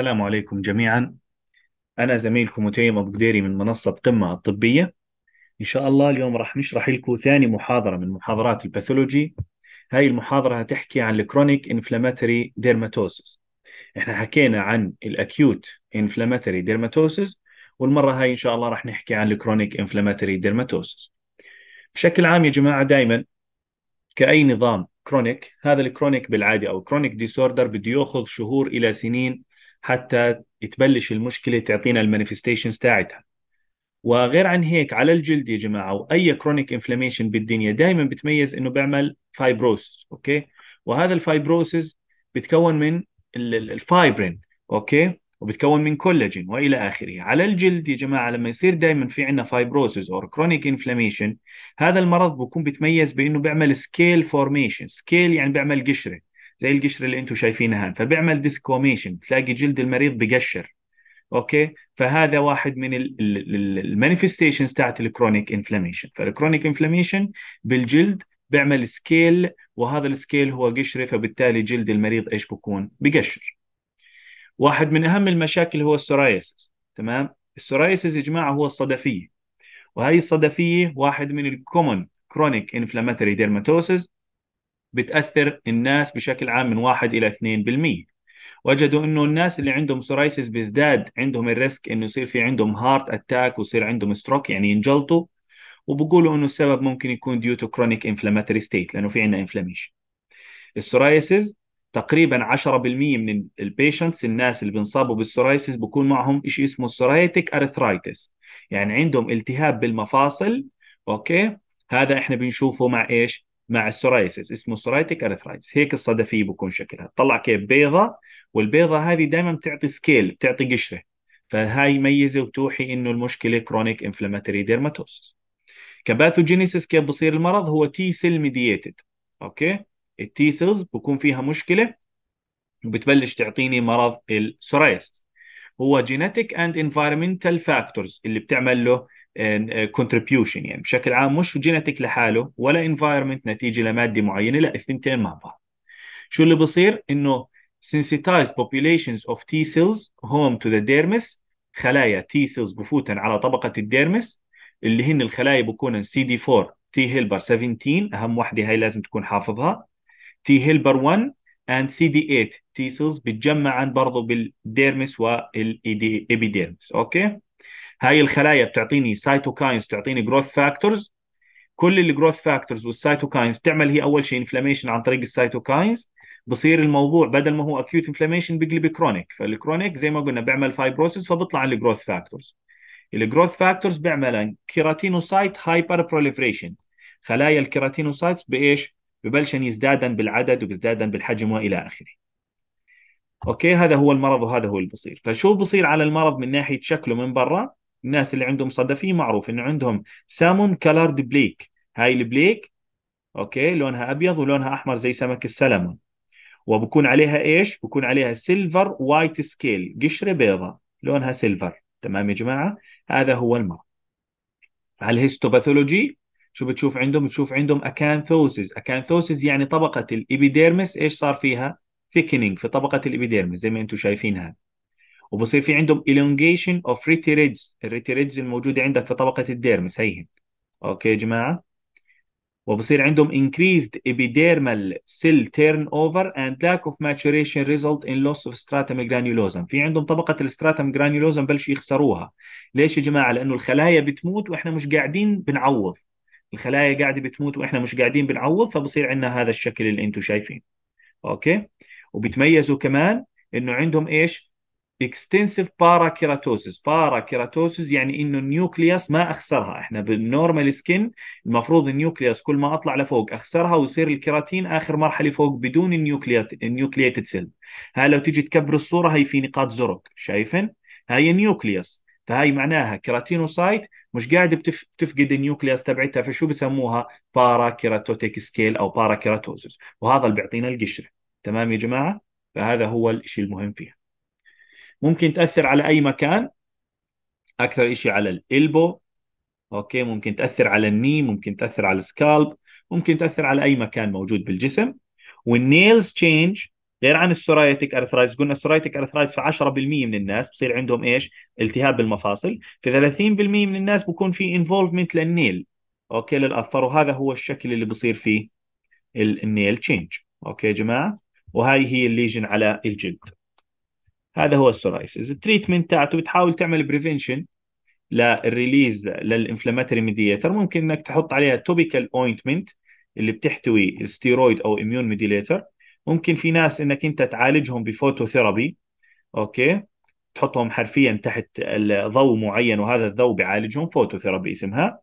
السلام عليكم جميعا أنا زميلكم متيم أبو قديري من منصة قمة الطبية إن شاء الله اليوم راح نشرح لكم ثاني محاضرة من محاضرات الباثولوجي هاي المحاضرة هتحكي عن الكرونيك انفلاماتري ديرماتوسس احنا حكينا عن الاكيوت انفلاماتري ديرماتوسس والمرة هاي إن شاء الله راح نحكي عن الكرونيك انفلاماتري ديرماتوسس بشكل عام يا جماعة دائما كأي نظام كرونيك هذا الكرونيك بالعادة أو كرونيك ديسوردر بده ياخذ شهور إلى سنين حتى تبلش المشكله تعطينا المانيفستيشنز تاعتها وغير عن هيك على الجلد يا جماعه واي كرونيك انفلاميشن بالدنيا دائما بتميز انه بيعمل فايبروسس اوكي وهذا الفايبروسس بتكون من الفايبرين اوكي وبتكون من كولاجين والى اخره على الجلد يا جماعه لما يصير دائما في عندنا فايبروسس اور كرونيك انفلاميشن هذا المرض بكون بتميز بانه بيعمل سكيل فورميشن سكيل يعني بيعمل قشره زي القشره اللي انتم شايفينها فبيعمل ديسكوميشن بتلاقي جلد المريض بقشر اوكي فهذا واحد من المانيفستيشنز تاعت الكرونيك انفلاميشن فالكرونيك انفلاميشن بالجلد بيعمل سكيل وهذا السكيل هو قشره فبالتالي جلد المريض ايش بكون بقشر واحد من اهم المشاكل هو السورايسس تمام السورايسس يا جماعه هو الصدفيه وهي الصدفيه واحد من الكومن كرونيك انفلاماتوري ديرماتوسيس بتاثر الناس بشكل عام من 1 الى 2% وجدوا انه الناس اللي عندهم سورايسيس بيزداد عندهم الريسك انه يصير في عندهم هارت اتاك ويصير عندهم ستروك يعني ينجلطوا وبقولوا انه السبب ممكن يكون ديو تو كرونيك انفلاماتوري ستيت لانه في عندنا انفلاميشن السورايسيس تقريبا 10% من البيشنتس الناس اللي بنصابوا بالسورايسيس بكون معهم شيء اسمه السورايتيك ارثرايتس يعني عندهم التهاب بالمفاصل اوكي هذا احنا بنشوفه مع ايش مع السورايسيس اسمه سورايتك ارثرايتس هيك الصدفيه بكون شكلها طلع كيف بيضه والبيضه هذه دائما بتعطي سكيل بتعطي قشره فهاي ميزه وتوحي انه المشكله كرونيك انفلاماتوري ديرماتوس كباثوجينيسيس كيف بصير المرض هو تي سيل ميدييتد اوكي التي سيلز بكون فيها مشكله وبتبلش تعطيني مرض السورايسيس هو جينيتيك اند انفايرمنتال فاكتورز اللي بتعمل له كونتريبيوشن uh, يعني بشكل عام مش جينيتك لحاله ولا انفايرمنت نتيجه لماده معينه لا الثنتين مع بعض شو اللي بصير انه sensitized populations of T cells home to the dermis خلايا T cells بفوتن على طبقه الديرمس اللي هن الخلايا بكونن cd 4 T helper 17 اهم وحده هاي لازم تكون حافظها T helper 1 and cd 8 T cells بتجمعن برضه بالديرمس والابيديرمس اوكي هاي الخلايا بتعطيني سايتوكاينز تعطيني جروث فاكتورز كل الجروث فاكتورز والسايتوكاينز بتعمل هي اول شيء انفلاميشن عن طريق السايتوكاينز بصير الموضوع بدل ما هو اكيوت انفلاميشن بيقلب كرونيك فالكرونيك زي ما قلنا بيعمل فايبروسيس فبطلع الجروث فاكتورز الجروث فاكتورز بيعمل كيراتينوسايت هايبر بروليفريشن خلايا الكيراتينوسايتس بايش ببلشن يزدادن بالعدد وبيزدادن بالحجم والى اخره اوكي هذا هو المرض وهذا هو اللي بصير فشو بصير على المرض من ناحيه شكله من برا الناس اللي عندهم صدفي معروف انه عندهم سامون كالارد بليك هاي البليك اوكي لونها ابيض ولونها احمر زي سمك السلمون وبكون عليها ايش بكون عليها سيلفر وايت سكيل قشره بيضاء لونها سيلفر تمام يا جماعه هذا هو المرض على الهيستوباثولوجي شو بتشوف عندهم بتشوف عندهم اكانثوسز اكانثوسز يعني طبقه الابيديرمس ايش صار فيها ثيكنينج في طبقه الابيديرمس زي ما انتم شايفينها وبصير في عندهم elongation of ريتيريدز الريتيريدز الموجوده عندك في طبقه الديرمس هي اوكي يا جماعه وبصير عندهم increased epidermal cell turnover and lack of maturation result in loss of stratum granulosum في عندهم طبقة الستراتم granulosum بلش يخسروها ليش يا جماعة لأنه الخلايا بتموت وإحنا مش قاعدين بنعوض الخلايا قاعدة بتموت وإحنا مش قاعدين بنعوض فبصير عندنا هذا الشكل اللي أنتم شايفين أوكي وبتميزوا كمان إنه عندهم إيش اكستنسيف باراكيراتوسيس باراكيراتوسيس يعني انه النيوكليوس ما اخسرها احنا بالنورمال سكن المفروض النيوكليوس كل ما اطلع لفوق اخسرها ويصير الكيراتين اخر مرحله فوق بدون النيوكليات النيوكليتد سيل هاي لو تيجي تكبر الصوره هي في نقاط زرق شايفين هاي النيوكليوس فهي معناها كيراتينوسايت مش قاعده بتفقد النيوكلياس تبعتها فشو بسموها باراكيراتوتيك سكيل او باراكيراتوسيس وهذا اللي بيعطينا القشره تمام يا جماعه فهذا هو الشيء المهم فيها ممكن تاثر على اي مكان اكثر شيء على الالبو اوكي ممكن تاثر على الني ممكن تاثر على السكالب ممكن تاثر على اي مكان موجود بالجسم والنيلز تشينج غير عن السورايتك ارثرايتس قلنا السورايتك ارثرايتس في 10% من الناس بصير عندهم ايش التهاب بالمفاصل في 30% من الناس بكون في انفولفمنت للنيل اوكي للاظفر وهذا هو الشكل اللي بصير فيه النيل تشينج اوكي يا جماعه وهاي هي الليجن على الجلد هذا هو السورايسز التريتمنت تاعته بتحاول تعمل بريفنشن للريليز للانفلاماتوري ميديتر ممكن انك تحط عليها توبيكال اوينتمنت اللي بتحتوي الستيرويد او اميون ميديليتر ممكن في ناس انك انت تعالجهم بفوتوثيرابي اوكي تحطهم حرفيا تحت ضوء معين وهذا الضوء بيعالجهم فوتوثيرابي اسمها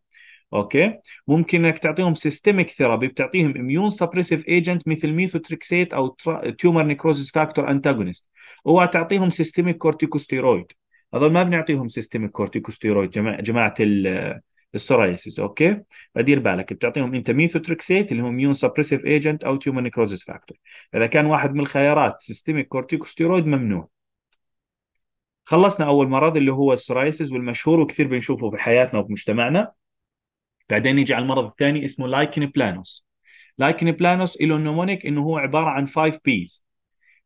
اوكي ممكن انك تعطيهم سيستميك ثيرابي بتعطيهم اميون سبريسيف ايجنت مثل ميثوتريكسيت او تيومر نيكروزيس فاكتور انتاجونست اوعى تعطيهم سيستميك كورتيكوستيرويد هذول ما بنعطيهم سيستميك كورتيكوستيرويد جماعه, جماعة السورايسيس اوكي فدير بالك بتعطيهم انت ميثوتريكسيت اللي هو ميون سبريسيف ايجنت او تيومر نيكروزيس فاكتور اذا كان واحد من الخيارات سيستميك كورتيكوستيرويد ممنوع خلصنا اول مرض اللي هو السورايسيس والمشهور وكثير بنشوفه في حياتنا وفي مجتمعنا بعدين نيجي على المرض الثاني اسمه لايكن بلانوس لايكن بلانوس له نومونيك انه هو عباره عن 5 بيز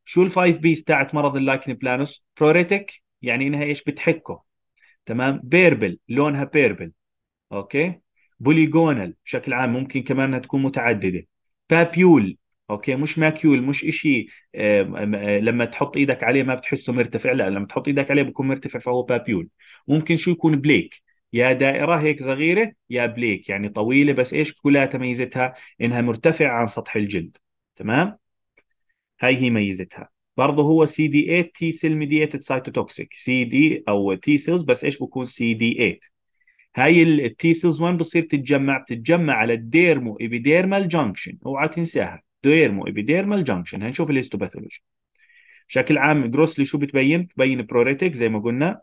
شو الفايف بيز تاعت مرض اللايكن بلانوس بروريتك يعني انها ايش بتحكه تمام بيربل لونها بيربل اوكي بوليجونال بشكل عام ممكن كمان انها تكون متعدده بابيول اوكي مش ماكيول مش شيء لما تحط ايدك عليه ما بتحسه مرتفع لا لما تحط ايدك عليه بيكون مرتفع فهو بابيول ممكن شو يكون بليك يا دائره هيك صغيره يا بليك يعني طويله بس ايش كلها تميزتها انها مرتفعه عن سطح الجلد تمام هاي هي ميزتها برضه هو سي دي 8 تي سيل ميديتد سايتوتوكسيك سي دي او تي سيلز بس ايش بكون سي دي 8 هاي التي سيلز وين بتصير تتجمع؟ بتتجمع على الديرمو ايبيديرمال جانكشن اوعى تنساها ديرمو ايبيديرمال جانكشن هنشوف الهيستوباثولوجي بشكل عام جروسلي شو بتبين؟ بتبين بروريتيك زي ما قلنا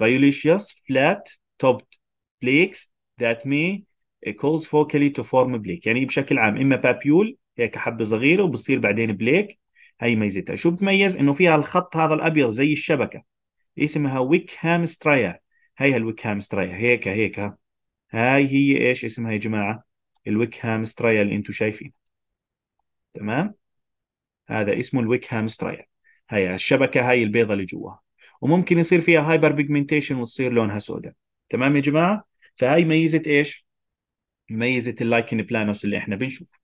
بايوليشيوس فلات توبت بليكس ذات مي كولز فوكالي تو فورم بليك يعني بشكل عام اما بابيول هيك حبه صغيره وبصير بعدين بليك هي ميزتها شو بتميز انه فيها الخط هذا الابيض زي الشبكه اسمها ويكهام سترايا هي هام سترايا هيك هيك هاي هي ايش اسمها يا جماعه هام سترايا اللي انتم شايفينها تمام هذا اسمه هام سترايا هي الشبكه هاي البيضه اللي جوا وممكن يصير فيها هايبر بيجمنتيشن وتصير لونها سوداء تمام يا جماعه فهي ميزه ايش ميزه اللايكن بلانوس اللي احنا بنشوفه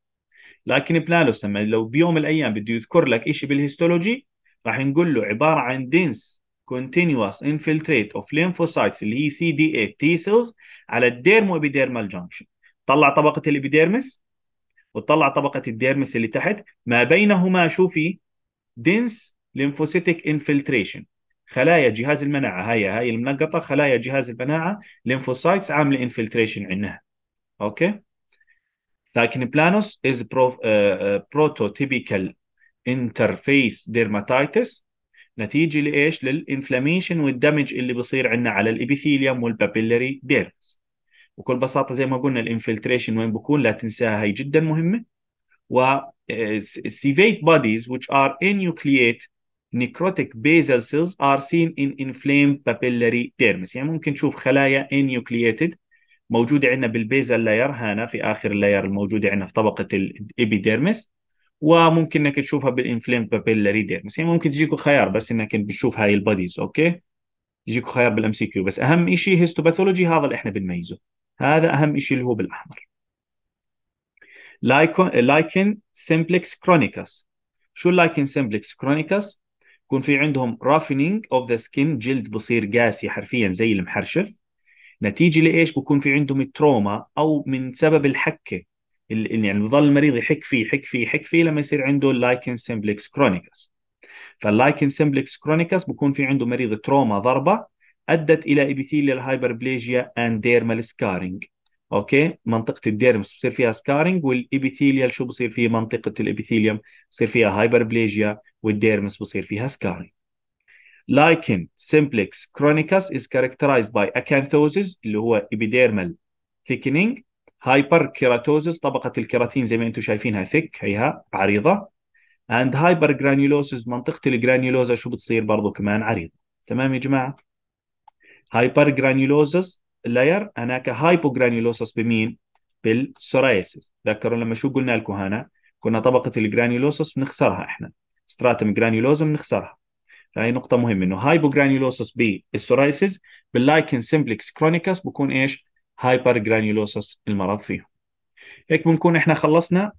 لكن بلالوس لما لو بيوم من الايام بده يذكر لك شيء بالهيستولوجي راح نقول له عباره عن دنس continuous infiltrate of lymphocytes اللي هي سي دي 8 تي سيلز على الديرمو ابيديرمال جانكشن طلع طبقه الابيديرمس وطلع طبقه الديرمس اللي تحت ما بينهما شوفي دنس lymphocytic infiltration خلايا جهاز المناعه هاي هاي المنقطه خلايا جهاز المناعه ليمفوسايتس عامله انفلتريشن عندها اوكي لكن بلانوس is pro, uh, uh, prototypical interface dermatitis نتيجه لايش؟ للانفلاميشن والدمج اللي بصير عندنا على الابيثيليوم والبابيلري ديرمس وكل بساطه زي ما قلنا الانفلتريشن وين بكون لا تنساها هي جدا مهمه و سيفيت uh, بوديز which are enucleate necrotic basal cells are seen in inflamed papillary dermis يعني ممكن تشوف خلايا enucleated موجوده عندنا بالبيزا لاير هنا في اخر اللاير الموجوده عندنا في طبقه الابيديرمس وممكن انك تشوفها بالانفلام بابيلاري ديرمس يعني ممكن تجيكوا خيار بس انك بتشوف هاي الباديز اوكي تجيكوا خيار بالام سي كيو بس اهم شيء هيستوباثولوجي هذا اللي احنا بنميزه هذا اهم شيء اللي هو بالاحمر لايكن سمبلكس كرونيكاس شو لايكن سمبلكس كرونيكاس يكون في عندهم رافنينج اوف ذا سكين جلد بصير قاسي حرفيا زي المحرشف نتيجه لايش بكون في عندهم التروما او من سبب الحكه اللي يعني بضل المريض يحك فيه يحك فيه يحك فيه لما يصير عنده اللايكن سمبلكس كرونيكس فاللايكن سمبلكس كرونيكس بكون في عنده مريض تروما ضربه ادت الى ابيثيليال هايبربليجيا اند ديرمال سكارينج اوكي منطقه الديرمس بصير فيها سكارينج والابيثيليا شو بصير فيه منطقه الابيثيليوم بصير فيها هايبربليجيا والديرمس بصير فيها سكارينج Lichen simplex chronicus is characterized by acanthosis اللي هو epidermal thickening hyperkeratosis طبقة الكيراتين زي ما انتم شايفينها ثيك هيها عريضة and hypergranulosis منطقة الجرانيولوزا شو بتصير برضو كمان عريضة تمام يا جماعة hypergranulosis layer هناك hypogranulosas بمين بالسورايسيس تذكروا لما شو قلنا لكم هنا كنا طبقة الجرانيولوسس بنخسرها احنا ستراتم جرانيولوزا بنخسرها هاي نقطة مهمة انه هايبوجرانيولوسس بالسورايسز باللايكن سمبلكس كرونيكس بكون ايش؟ هايبر جرانيولوسس المرض فيهم. هيك بنكون احنا خلصنا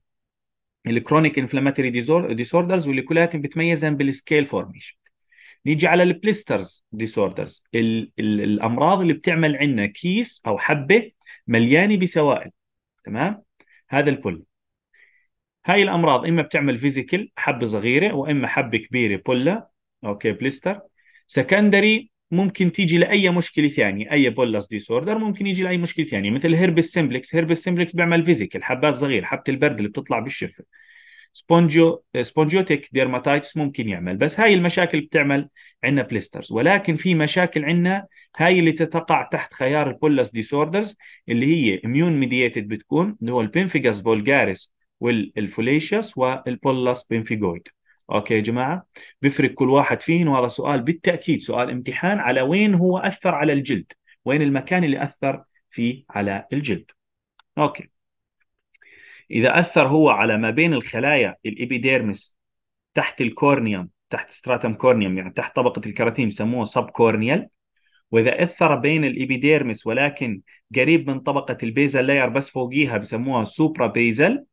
الكرونيك انفلاماتوري ديسوردرز واللي كلياتهم بتميزن بالسكيل فورميشن. نيجي على البليسترز ديسوردرز الامراض اللي بتعمل عندنا كيس او حبه مليانه بسوائل تمام؟ هذا البول هاي الامراض اما بتعمل فيزيكال حبه صغيره واما حبه كبيره بولا اوكي بليستر سكندري ممكن تيجي لاي مشكله ثانيه اي بولس ديسوردر ممكن يجي لاي مشكله ثانيه مثل هيربس السمبلكس هيربس السمبلكس بيعمل فيزيكال حبات صغيره حبه البرد اللي بتطلع بالشفه سبونجيو سبونجيوتيك ديرماتايتس ممكن يعمل بس هاي المشاكل بتعمل عندنا بليسترز ولكن في مشاكل عندنا هاي اللي تتقع تحت خيار البولس ديسوردرز اللي هي اميون ميدييتد بتكون اللي هو البينفيجاس فولجاريس والفوليشيوس والبولس بنفيجويد اوكي يا جماعه بيفرق كل واحد فيهم وهذا سؤال بالتاكيد سؤال امتحان على وين هو اثر على الجلد وين المكان اللي اثر فيه على الجلد اوكي اذا اثر هو على ما بين الخلايا الابيديرمس تحت الكورنيوم تحت ستراتم كورنيوم يعني تحت طبقه الكراتين يسموه سب كورنيال واذا اثر بين الابيديرمس ولكن قريب من طبقه البيزل لاير بس فوقيها بسموها سوبرا بيزل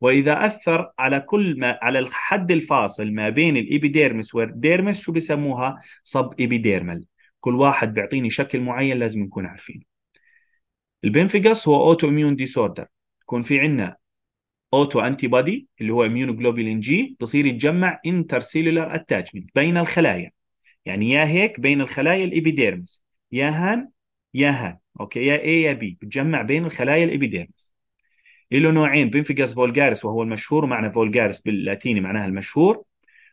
واذا اثر على كل ما على الحد الفاصل ما بين الابيديرمس والديرمس شو بسموها صب ابيديرمال كل واحد بيعطيني شكل معين لازم نكون عارفين البنفيجاس هو اوتو اميون ديسوردر يكون في عندنا اوتو انتي بادي اللي هو جلوبولين جي بصير يتجمع انتر سيلولار اتاتشمنت بين الخلايا يعني يا هيك بين الخلايا الابيديرمس يا هان يا هان اوكي يا اي يا بي بتجمع بين الخلايا الابيديرمس له نوعين بنفيكاس فولجاريس وهو المشهور معنى فولجاريس باللاتيني معناها المشهور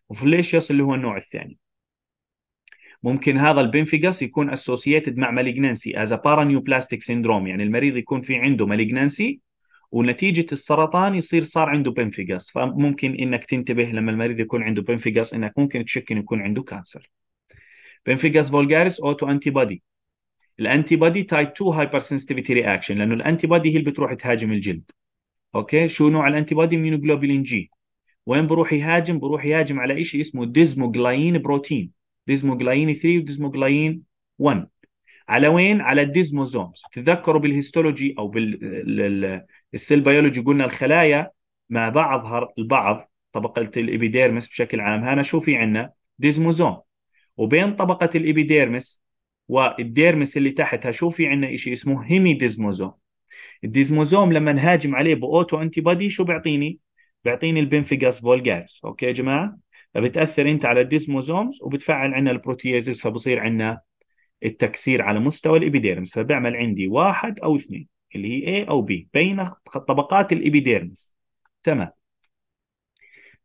وفليشيوس اللي هو النوع الثاني ممكن هذا البنفيجاس يكون اسوسييتد مع مالجنانسي از بارانيوبلاستيك سيندروم يعني المريض يكون في عنده مالجنانسي ونتيجة السرطان يصير صار عنده بنفيجاس فممكن انك تنتبه لما المريض يكون عنده بنفيجاس انك ممكن تشك انه يكون عنده كانسر بنفيجاس فولجاريس اوتو انتي بادي الانتي بادي تايب 2 هايبر سنسيتيفيتي رياكشن لانه الانتي بادي هي اللي بتروح تهاجم الجلد اوكي شو نوع الانتي بودي ميونوجلوبولين جي وين بروح يهاجم بروح يهاجم على شيء اسمه ديزموجلاين بروتين ديزموجلاين 3 وديزموجلاين 1 على وين على الديزموزومز تتذكروا بالهيستولوجي او بالسيل بيولوجي قلنا الخلايا مع بعضها البعض طبقه الابيديرمس بشكل عام هنا شو في عندنا ديزموزوم وبين طبقه الابيديرمس والديرمس اللي تحتها شو في عندنا شيء اسمه ديزموزوم الديزموزوم لما نهاجم عليه باوتو انتي بادي شو بيعطيني؟ بيعطيني البنفيجاس فولجاريس اوكي يا جماعه فبتاثر انت على الديزموزومز وبتفعل عندنا البروتيازز فبصير عندنا التكسير على مستوى الابيديرمس فبعمل عندي واحد او اثنين اللي هي A او B بين طبقات الابيديرمس تمام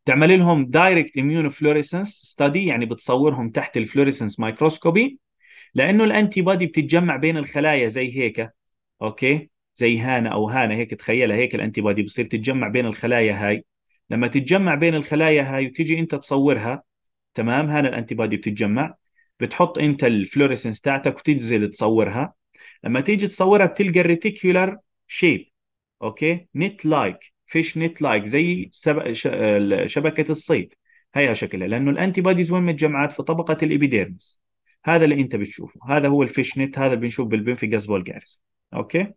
تعمل لهم دايركت اميون فلوريسنس ستادي يعني بتصورهم تحت الفلوريسنس مايكروسكوبي لانه الانتي بادي بتتجمع بين الخلايا زي هيك اوكي زي هانا او هانا هيك تخيلها هيك الانتي بودي بصير تتجمع بين الخلايا هاي لما تتجمع بين الخلايا هاي وتيجي انت تصورها تمام هانا الانتي بودي بتتجمع بتحط انت الفلوريسنس تاعتك وتنزل تصورها لما تيجي تصورها بتلقى الريتيكولار شيب اوكي نت لايك فيش نت لايك زي شبكه الصيد هيها شكلها لانه الانتي بوديز وين متجمعات في طبقه الابيديرمس هذا اللي انت بتشوفه هذا هو الفيش نت هذا بنشوف بالبنفيجاس فولجارس اوكي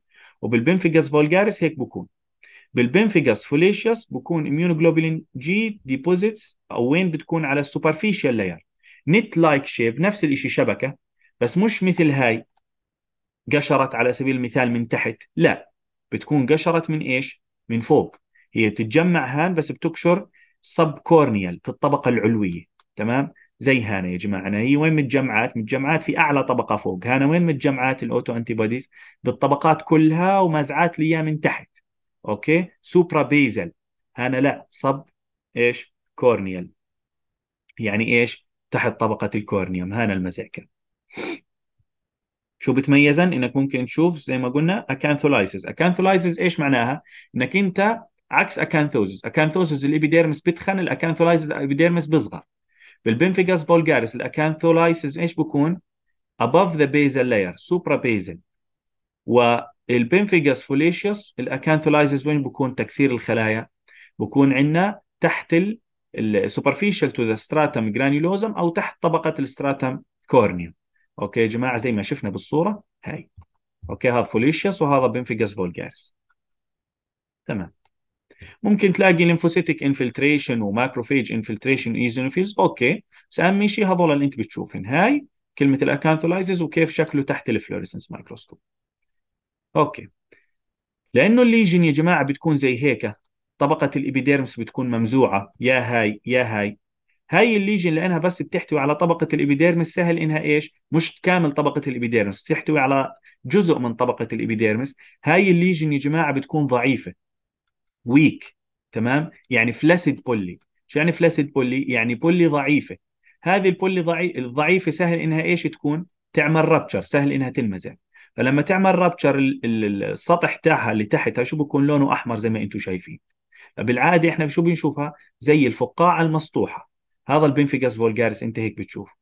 وبالبنفيجاس فولجاريس هيك بكون بالبنفيجاس فوليشيوس بكون اميونوجلوبولين جي ديبوزيتس او وين بتكون على السوبرفيشال لاير نت لايك شيب نفس الشيء شبكه بس مش مثل هاي قشرت على سبيل المثال من تحت لا بتكون قشرت من ايش من فوق هي بتتجمع هان بس بتقشر سب كورنيال في الطبقه العلويه تمام زي هنا يا جماعه هنا هي وين متجمعات؟ متجمعات في اعلى طبقه فوق، هنا وين متجمعات الاوتو انتي بوديز؟ بالطبقات كلها ومازعات لي من تحت. اوكي؟ سوبرا بيزل هنا لا صب ايش؟ كورنيال. يعني ايش؟ تحت طبقه الكورنيوم، هنا المزعكه. شو بتميزن؟ انك ممكن تشوف زي ما قلنا اكانثولايسز، اكانثولايسز ايش معناها؟ انك انت عكس اكانثوزز، اكانثوزز الابيديرمس بتخن، الاكانثولايسز الابيديرمس بيصغر. بالبنفيجاس بولجاريس الاكانثولايسز ايش بكون؟ above the basal layer سوبرا basal والبنفيجاس فوليشيوس الاكانثولايسز وين بكون تكسير الخلايا؟ بكون عندنا تحت السوبرفيشال تو ذا ستراتم جرانيولوزم او تحت طبقه الستراتم كورنيوم اوكي يا جماعه زي ما شفنا بالصوره هاي اوكي هذا فوليشيوس وهذا بنفيجاس فولجاريس تمام ممكن تلاقي ليمفوسيتك انفلتريشن وماكروفيج انفلتريشن ايزينوفيلز اوكي بس اهم شيء هذول اللي انت بتشوفهم هاي كلمه الاكانثولايزز وكيف شكله تحت الفلوريسنس مايكروسكوب اوكي لانه الليجن يا جماعه بتكون زي هيك طبقه الابيديرمس بتكون ممزوعه يا هاي يا هاي هاي الليجن لانها بس بتحتوي على طبقه الابيديرمس سهل انها ايش مش كامل طبقه الابيديرمس تحتوي على جزء من طبقه الابيديرمس هاي الليجن يا جماعه بتكون ضعيفه ويك تمام يعني فلاسيد بولي شو يعني فلاسيد بولي يعني بولي ضعيفه هذه البولي الضعيفه سهل انها ايش تكون تعمل رابتشر سهل انها تلمزك فلما تعمل رابتشر السطح تاعها اللي تحتها شو بكون لونه احمر زي ما انتم شايفين بالعاده احنا شو بنشوفها زي الفقاعه المسطوحه هذا البنفيجاس فولجارس انت هيك بتشوف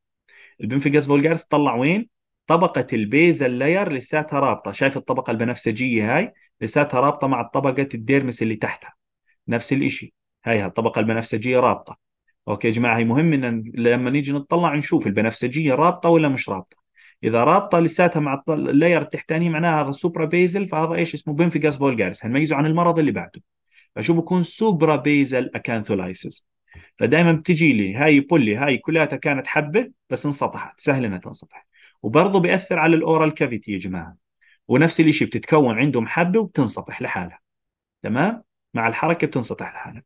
البنفيجاس فولجارس طلع وين طبقه البيزل لاير لساتها رابطه شايف الطبقه البنفسجيه هاي لساتها رابطه مع الطبقة الديرمس اللي تحتها نفس الشيء هاي الطبقه البنفسجيه رابطه اوكي يا جماعه هي مهم ان لما نيجي نطلع نشوف البنفسجيه رابطه ولا مش رابطه اذا رابطه لساتها مع اللاير التحتانيه معناها هذا سوبرا بيزل فهذا ايش اسمه بنفيجاس فولجاريس هنميزه عن المرض اللي بعده فشو بكون سوبرا بيزل اكانثولايسيس فدائما بتجي لي هاي بولي هاي كلاتها كانت حبه بس انسطحت سهل انها تنسطح وبرضه بياثر على الاورال كافيتي يا جماعه ونفس الشيء بتتكون عندهم حبه وبتنسطح لحالها تمام مع الحركه بتنسطح لحالها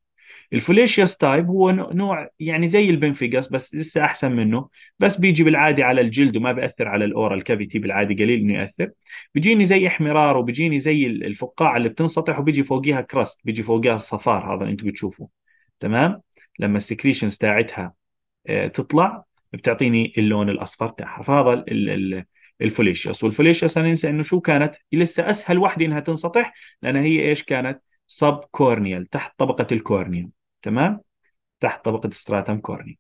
الفوليشيوس تايب هو نوع يعني زي البنفيجاس بس لسه احسن منه بس بيجي بالعاده على الجلد وما بياثر على الاورال كافيتي بالعاده قليل انه ياثر بيجيني زي احمرار وبيجيني زي الفقاعه اللي بتنسطح وبيجي فوقيها كراست بيجي فوقيها الصفار هذا اللي انتم بتشوفوه تمام لما السكريشنز تاعتها آه، تطلع بتعطيني اللون الاصفر تاعها فهذا الفوليشيوس انا ننسى انه شو كانت لسه اسهل وحده انها تنسطح لانها هي ايش كانت سب كورنيال تحت طبقه الكورنيا تمام تحت طبقه ستراتم كورني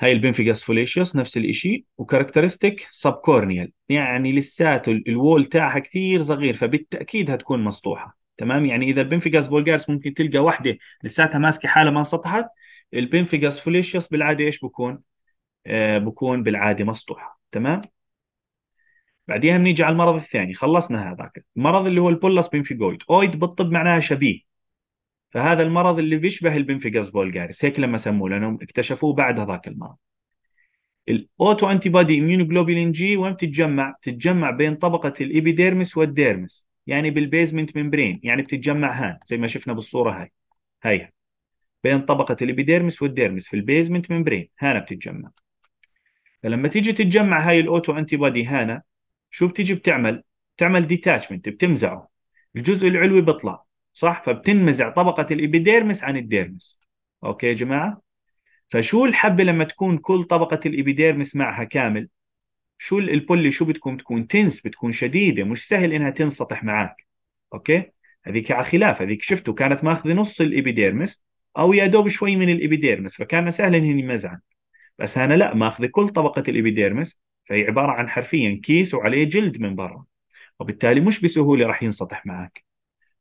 هاي البنفيجاس فوليشيوس نفس الشيء وكاركترستيك سب كورنيال يعني لساته الوول تاعها كثير صغير فبالتاكيد هتكون مسطوحه تمام يعني اذا البنفيجاس بولجارس ممكن تلقى وحده لساتها ماسكه حالها ما انسطحت البنفيجاس فوليشيوس بالعاده ايش بكون آه، بكون بالعاده مسطوحه تمام بعديها بنيجي على المرض الثاني خلصنا هذاك المرض اللي هو البولس بنفيجويد اويد بالطب معناها شبيه فهذا المرض اللي بيشبه البنفيجاس بولجاريس هيك لما سموه لانهم اكتشفوه بعد هذاك المرض الاوتو انتي بادي اميونوجلوبولين جي وين بتتجمع؟ بتتجمع بين طبقه الابيديرمس والديرمس يعني بالبيزمنت ممبرين يعني بتتجمع هان زي ما شفنا بالصوره هاي هاي بين طبقه الابيديرمس والديرمس في البيزمنت ممبرين هان بتتجمع فلما تيجي تتجمع هاي الاوتو انتي بادي هنا شو بتيجي بتعمل؟ بتعمل ديتاتشمنت بتمزعه الجزء العلوي بيطلع صح فبتنمزع طبقه الابيديرمس عن الديرمس اوكي يا جماعه فشو الحبه لما تكون كل طبقه الابيديرمس معها كامل شو البولي شو بتكون بتكون تنس بتكون شديده مش سهل انها تنسطح معك اوكي هذيك على خلاف هذيك شفتوا كانت ماخذه نص الابيديرمس او يا دوب شوي من الابيديرمس فكان سهل انها مزعا بس انا لا ماخذ كل طبقه الابيديرمس فهي عباره عن حرفيا كيس وعليه جلد من برا وبالتالي مش بسهوله راح ينسطح معك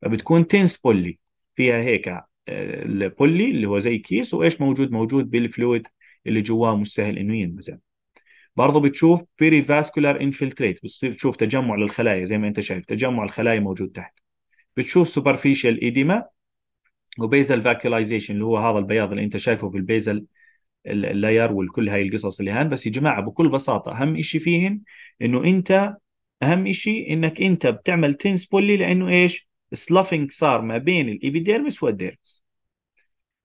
فبتكون تنس بولي فيها هيك آه، البولي اللي هو زي كيس وايش موجود موجود بالفلويد اللي جواه مش سهل انه ينمزل برضه بتشوف بيري فاسكولار انفلتريت بتصير تشوف تجمع للخلايا زي ما انت شايف تجمع الخلايا موجود تحت بتشوف سوبرفيشال ايديما وبيزل فاكيلايزيشن اللي هو هذا البياض اللي انت شايفه بالبيزل اللاير والكل هاي القصص اللي هان بس يا جماعه بكل بساطه اهم شيء فيهن انه انت اهم شيء انك انت بتعمل تنس بولي لانه ايش؟ سلافنج صار ما بين الابيديرمس والديرمس.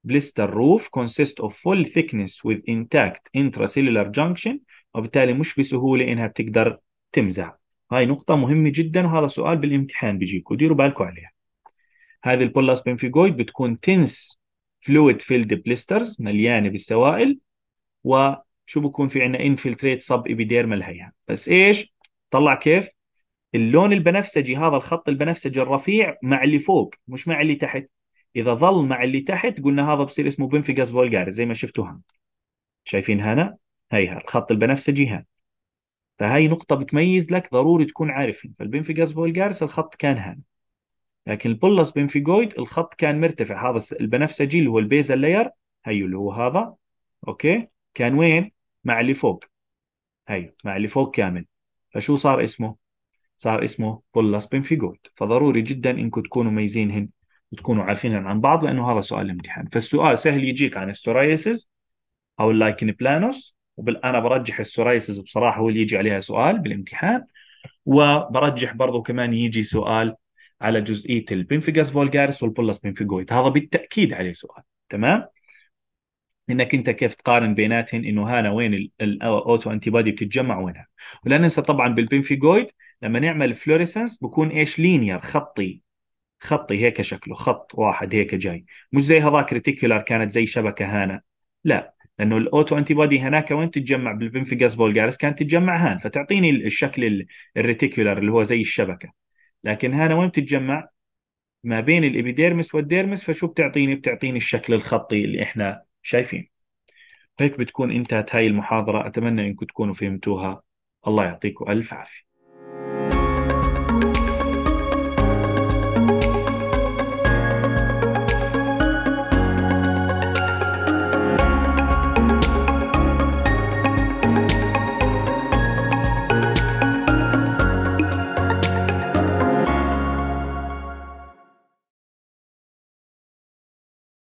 بليستر روف كونسيست اوف فول ثيكنس وذ انتاكت انترا سيلولار جانكشن وبالتالي مش بسهوله انها بتقدر تمزح. هاي نقطة مهمة جدا وهذا سؤال بالامتحان بيجيكم ديروا بالكم عليها. هذه البولاس بنفيجويد بتكون تنس فلويد فيلد بليسترز مليانه بالسوائل وشو بكون في عندنا انفلتريت صب ابيديرمال هيها بس ايش طلع كيف اللون البنفسجي هذا الخط البنفسجي الرفيع مع اللي فوق مش مع اللي تحت اذا ظل مع اللي تحت قلنا هذا بصير اسمه بنفيجاس فولجاريس زي ما شفتوا هان شايفين هنا هيها الخط البنفسجي هان فهي نقطة بتميز لك ضروري تكون عارفين فالبنفيجاس فولجارس الخط كان هان لكن البولس بنفيجويد الخط كان مرتفع هذا البنفسجي اللي هو البيزا لاير هيو اللي هو هذا اوكي كان وين مع اللي فوق هيو مع اللي فوق كامل فشو صار اسمه صار اسمه بولس بنفيجويد فضروري جدا انكم تكونوا ميزينهن وتكونوا عارفينهن عن بعض لانه هذا سؤال الامتحان فالسؤال سهل يجيك عن السورايسز او اللايكن بلانوس وانا برجح السورايسز بصراحه هو اللي يجي عليها سؤال بالامتحان وبرجح برضه كمان يجي سؤال على جزئيه البنفيجاس فولجاريس والبولس بنفيجويد هذا بالتاكيد عليه سؤال تمام انك انت كيف تقارن بيناتهم انه هنا وين الاوتو انتي بادي بتتجمع وينها ولا ننسى طبعا بالبنفيجويد لما نعمل فلوريسنس بكون ايش لينير خطي خطي هيك شكله خط واحد هيك جاي مش زي هذاك ريتيكولار كانت زي شبكه هنا لا لانه الاوتو انتي بادي هناك وين تتجمع بالبنفيجاس فولجاريس كانت تتجمع هان فتعطيني الشكل الريتيكولار اللي هو زي الشبكه لكن هنا وين بتتجمع؟ ما بين الابيديرمس والديرمس فشو بتعطيني؟ بتعطيني الشكل الخطي اللي احنا شايفينه. هيك بتكون انتهت هاي المحاضرة أتمنى إنكم تكونوا فهمتوها الله يعطيكم ألف عافية